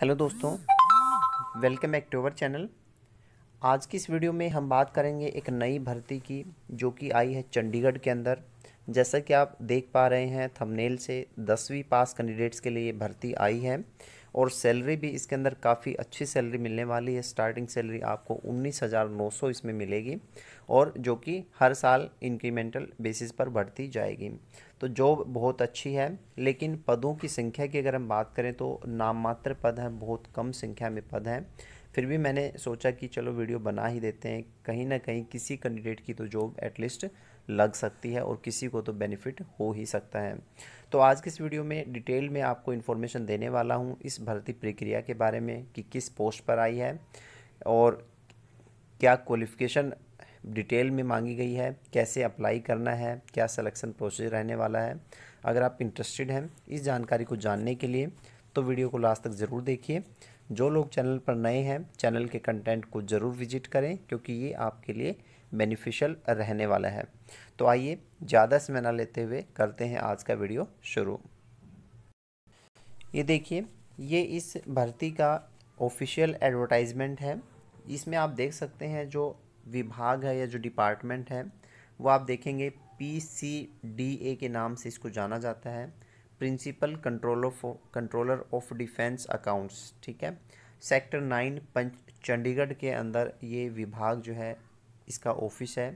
hello दोस्तों welcome back to our channel आज की इस वीडियो में हम बात करेंगे एक नई भर्ती की जो कि आई है चंडीगढ़ के अंदर जैसा कि आप देख पा रहे हैं थंबनेल से दसवीं पास कैंडिडेट्स के लिए भर्ती आई है और सैलरी भी इसके अंदर काफ़ी अच्छी सैलरी मिलने वाली है स्टार्टिंग सैलरी आपको उन्नीस हज़ार नौ सौ इसमें मिलेगी और जो कि हर साल इंक्रीमेंटल बेसिस पर बढ़ती जाएगी तो जॉब बहुत अच्छी है लेकिन पदों की संख्या की अगर हम बात करें तो नाम मात्र पद हैं बहुत कम संख्या में पद हैं फिर भी मैंने सोचा कि चलो वीडियो बना ही देते हैं कहीं ना कहीं किसी कैंडिडेट की तो जॉब एटलीस्ट लग सकती है और किसी को तो बेनिफिट हो ही सकता है तो आज की इस वीडियो में डिटेल में आपको इन्फॉर्मेशन देने वाला हूँ इस भर्ती प्रक्रिया के बारे में कि किस पोस्ट पर आई है और क्या क्वालिफ़िकेशन डिटेल में मांगी गई है कैसे अप्लाई करना है क्या सिलेक्शन प्रोसेस रहने वाला है अगर आप इंटरेस्टेड हैं इस जानकारी को जानने के लिए तो वीडियो को लास्ट तक ज़रूर देखिए जो लोग चैनल पर नए हैं चैनल के कंटेंट को ज़रूर विजिट करें क्योंकि ये आपके लिए बेनिफिशियल रहने वाला है तो आइए ज़्यादा समय ना लेते हुए करते हैं आज का वीडियो शुरू ये देखिए ये इस भर्ती का ऑफिशियल एडवर्टाइजमेंट है इसमें आप देख सकते हैं जो विभाग है या जो डिपार्टमेंट है वो आप देखेंगे पी सी डी ए के नाम से इसको जाना जाता है principal control of controller of defence accounts ठीक है सेक्टर नाइन पंच चंडीगढ़ के अंदर ये विभाग जो है इसका ऑफिस है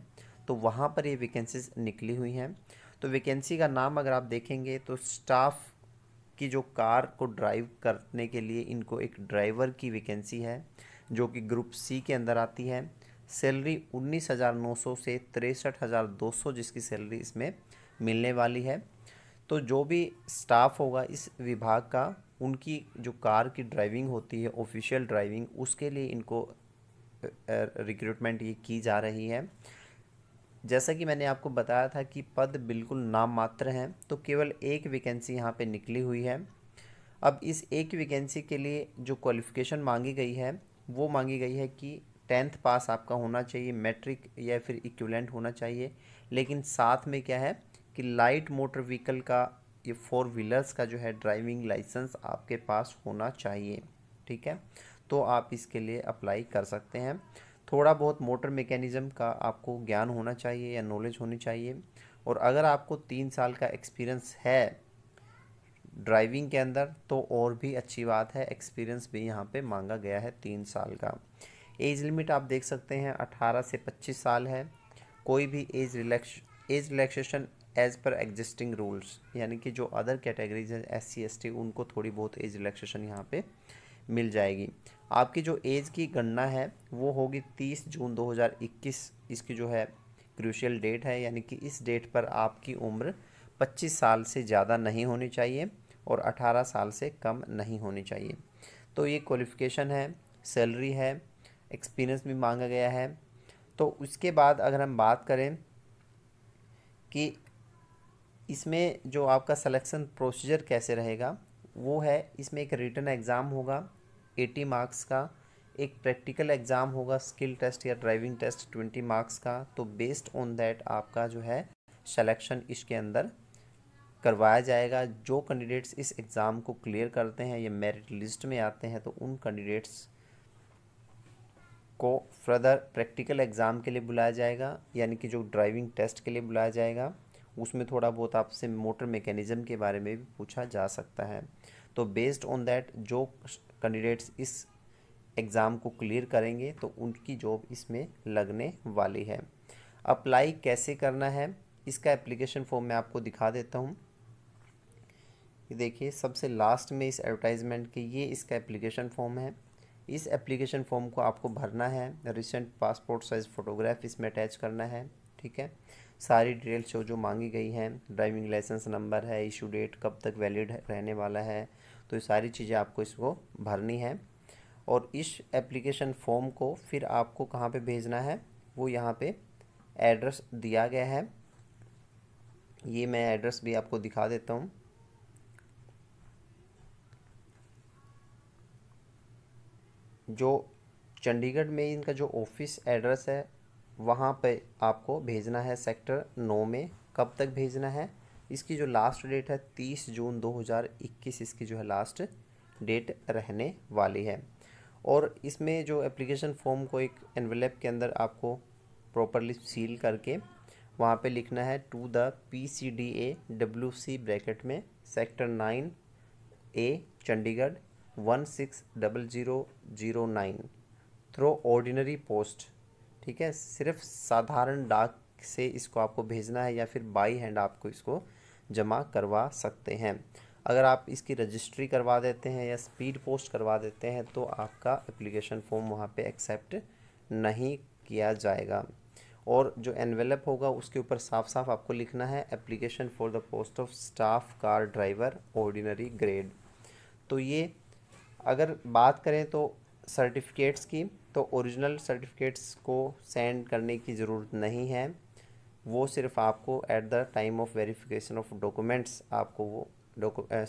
तो वहाँ पर ये वैकेंसीज निकली हुई हैं तो वैकेंसी का नाम अगर आप देखेंगे तो स्टाफ की जो कार को ड्राइव करने के लिए इनको एक ड्राइवर की वैकेंसी है जो कि ग्रुप सी के अंदर आती है सैलरी उन्नीस हज़ार नौ सौ से तिरसठ हज़ार दो सौ जिसकी सैलरी इसमें मिलने वाली है तो जो भी स्टाफ होगा इस विभाग का उनकी जो कार की ड्राइविंग होती है ऑफिशियल ड्राइविंग उसके लिए इनको रिक्रूटमेंट ये की जा रही है जैसा कि मैंने आपको बताया था कि पद बिल्कुल नाम मात्र हैं तो केवल एक वैकेंसी यहाँ पे निकली हुई है अब इस एक वैकेंसी के लिए जो क्वालिफ़िकेशन मांगी गई है वो मांगी गई है कि टेंथ पास आपका होना चाहिए मैट्रिक या फिर इक्वलेंट होना चाहिए लेकिन साथ में क्या है कि लाइट मोटर व्हीकल का ये फोर व्हीलर्स का जो है ड्राइविंग लाइसेंस आपके पास होना चाहिए ठीक है तो आप इसके लिए अप्लाई कर सकते हैं थोड़ा बहुत मोटर मेकेनिज़्म का आपको ज्ञान होना चाहिए या नॉलेज होनी चाहिए और अगर आपको तीन साल का एक्सपीरियंस है ड्राइविंग के अंदर तो और भी अच्छी बात है एक्सपीरियंस भी यहाँ पे मांगा गया है तीन साल का एज लिमिट आप देख सकते हैं अट्ठारह से पच्चीस साल है कोई भी age relax age relaxation as per existing rules यानी कि जो अदर कैटेगरीज हैं एस सी एस टी उनको थोड़ी बहुत एज रिलैक्सेशन यहाँ पे मिल जाएगी आपकी जो एज की गणना है वो होगी तीस जून दो हज़ार इक्कीस इसकी जो है क्रूशियल डेट है यानी कि इस डेट पर आपकी उम्र पच्चीस साल से ज़्यादा नहीं होनी चाहिए और अठारह साल से कम नहीं होनी चाहिए तो ये क्वालिफ़िकेशन है सैलरी है एक्सपीरियंस भी मांगा गया है तो उसके बाद अगर हम बात करें कि इसमें जो आपका सिलेक्शन प्रोसीजर कैसे रहेगा वो है इसमें एक रिटर्न एग्ज़ाम होगा 80 मार्क्स का एक प्रैक्टिकल एग्ज़ाम होगा स्किल टेस्ट या ड्राइविंग टेस्ट 20 मार्क्स का तो बेस्ड ऑन दैट आपका जो है सिलेक्शन इसके अंदर करवाया जाएगा जो कैंडिडेट्स इस एग्ज़ाम को क्लियर करते हैं या मेरिट लिस्ट में आते हैं तो उन कैंडिडेट्स को फर्दर प्रैक्टिकल एग्ज़ाम के लिए बुलाया जाएगा यानी कि जो ड्राइविंग टेस्ट के लिए बुलाया जाएगा उसमें थोड़ा बहुत आपसे मोटर मैकेनिज़म के बारे में भी पूछा जा सकता है तो बेस्ड ऑन दैट जो कैंडिडेट्स इस एग्ज़ाम को क्लियर करेंगे तो उनकी जॉब इसमें लगने वाली है अप्लाई कैसे करना है इसका एप्लीकेशन फॉर्म मैं आपको दिखा देता हूँ देखिए सबसे लास्ट में इस एडवर्टाइजमेंट के ये इसका एप्लीकेशन फॉर्म है इस एप्लीकेशन फॉर्म को आपको भरना है रिसेंट पासपोर्ट साइज़ फ़ोटोग्राफ इसमें अटैच करना है ठीक है सारी डिटेल्स जो मांगी गई हैं ड्राइविंग लाइसेंस नंबर है इशू डेट कब तक वैलिड रहने वाला है तो ये सारी चीज़ें आपको इसको भरनी है और इस एप्लीकेशन फॉर्म को फिर आपको कहाँ पे भेजना है वो यहाँ पे एड्रेस दिया गया है ये मैं एड्रेस भी आपको दिखा देता हूँ जो चंडीगढ़ में इनका जो ऑफिस एड्रेस है वहाँ पे आपको भेजना है सेक्टर नौ में कब तक भेजना है इसकी जो लास्ट डेट है तीस जून दो हज़ार इक्कीस इसकी जो है लास्ट डेट रहने वाली है और इसमें जो एप्लीकेशन फॉर्म को एक एनवेलप के अंदर आपको प्रॉपरली सील करके वहाँ पे लिखना है to the P C D A W C bracket में sector nine A Chandigarh one six double zero zero nine through ordinary post ठीक है सिर्फ साधारण डाक से इसको आपको भेजना है या फिर बाई हैंड आपको इसको जमा करवा सकते हैं अगर आप इसकी रजिस्ट्री करवा देते हैं या स्पीड पोस्ट करवा देते हैं तो आपका एप्लीकेशन फॉर्म वहाँ पे एक्सेप्ट नहीं किया जाएगा और जो एनवेलप होगा उसके ऊपर साफ साफ आपको लिखना है application for the post of staff car driver ordinary grade तो ये अगर बात करें तो सर्टिफिकेट्स की तो ओरिजिनल सर्टिफिकेट्स को सेंड करने की ज़रूरत नहीं है वो सिर्फ आपको at the time of verification of documents आपको वो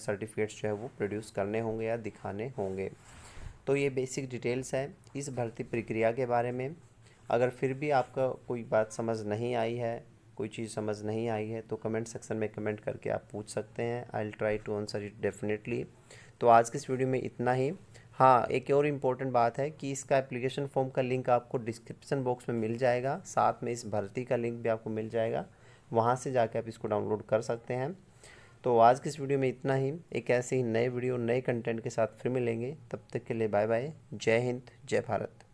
सर्टिफिकेट्स जो है वो प्रोड्यूस करने होंगे या दिखाने होंगे तो ये बेसिक डिटेल्स है इस भर्ती प्रक्रिया के बारे में अगर फिर भी आपका कोई बात समझ नहीं आई है कोई चीज़ समझ नहीं आई है तो कमेंट सेक्शन में कमेंट करके आप पूछ सकते हैं I try to answer it definitely तो आज के इस वीडियो में इतना ही हाँ एक और इम्पोर्टेंट बात है कि इसका एप्लीकेशन फॉर्म का लिंक आपको डिस्क्रिप्शन बॉक्स में मिल जाएगा साथ में इस भर्ती का लिंक भी आपको मिल जाएगा वहाँ से जाके आप इसको डाउनलोड कर सकते हैं तो आज के इस वीडियो में इतना ही एक ऐसे ही नए वीडियो नए कंटेंट के साथ फिर मिलेंगे तब तक के लिए बाय बाय जय हिंद जय भारत